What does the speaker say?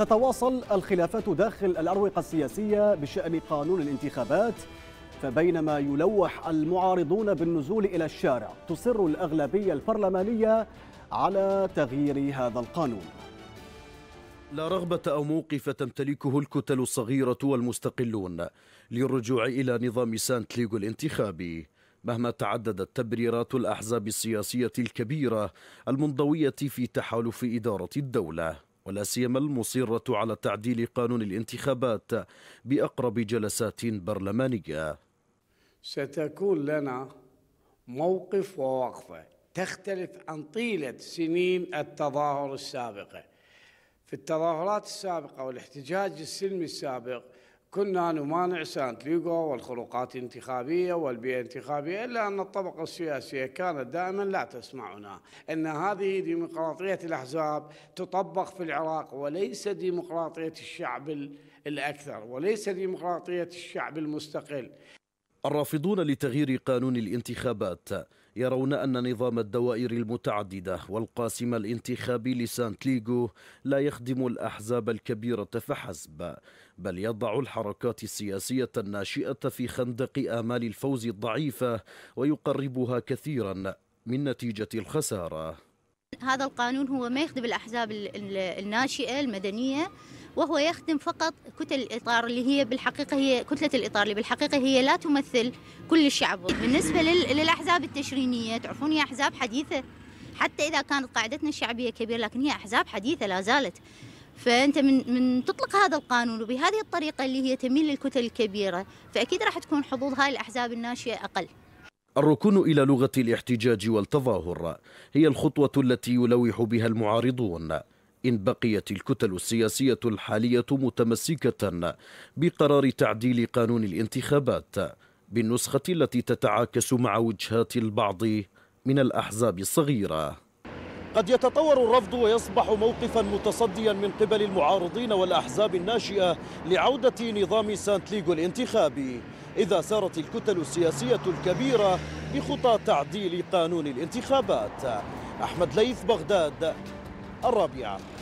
تتواصل الخلافات داخل الأروقة السياسية بشأن قانون الانتخابات فبينما يلوح المعارضون بالنزول إلى الشارع تصر الأغلبية البرلمانية على تغيير هذا القانون لا رغبة أو موقف تمتلكه الكتل الصغيرة والمستقلون للرجوع إلى نظام سانت ليغو الانتخابي مهما تعددت تبريرات الأحزاب السياسية الكبيرة المنضوية في تحالف إدارة الدولة ولا سيما المصرة على تعديل قانون الانتخابات بأقرب جلسات برلمانية ستكون لنا موقف ووقفة تختلف عن طيلة سنين التظاهر السابقة في التظاهرات السابقة والاحتجاج السلمي السابق كنا نمانع ليغو والخروقات الانتخابية والبيئة الانتخابية إلا أن الطبقة السياسية كانت دائما لا تسمعنا أن هذه ديمقراطية الأحزاب تطبق في العراق وليس ديمقراطية الشعب الأكثر وليس ديمقراطية الشعب المستقل الرافضون لتغيير قانون الانتخابات يرون أن نظام الدوائر المتعددة والقاسم الانتخابي لسانت ليغو لا يخدم الأحزاب الكبيرة فحسب بل يضع الحركات السياسية الناشئة في خندق آمال الفوز الضعيفة ويقربها كثيرا من نتيجة الخسارة هذا القانون هو ما يخدم الأحزاب الناشئة المدنية وهو يخدم فقط كتل الإطار اللي هي بالحقيقة هي كتلة الإطار اللي بالحقيقة هي لا تمثل كل الشعب بالنسبة للأحزاب التشرينية تعرفون هي أحزاب حديثة حتى إذا كانت قاعدتنا الشعبية كبيرة لكن هي أحزاب حديثة لا زالت فانت من من تطلق هذا القانون وبهذه الطريقه اللي هي تميل للكتل الكبيره فاكيد راح تكون حظوظ هاي الاحزاب الناشئه اقل الركون إلى لغة الاحتجاج والتظاهر هي الخطوة التي يلوح بها المعارضون إن بقيت الكتل السياسية الحالية متمسكة بقرار تعديل قانون الانتخابات بالنسخة التي تتعاكس مع وجهات البعض من الأحزاب الصغيرة قد يتطور الرفض ويصبح موقفا متصديا من قبل المعارضين والأحزاب الناشئة لعودة نظام سانت ليغو الانتخابي إذا سارت الكتل السياسية الكبيرة بخطى تعديل قانون الانتخابات أحمد ليث بغداد الرابعة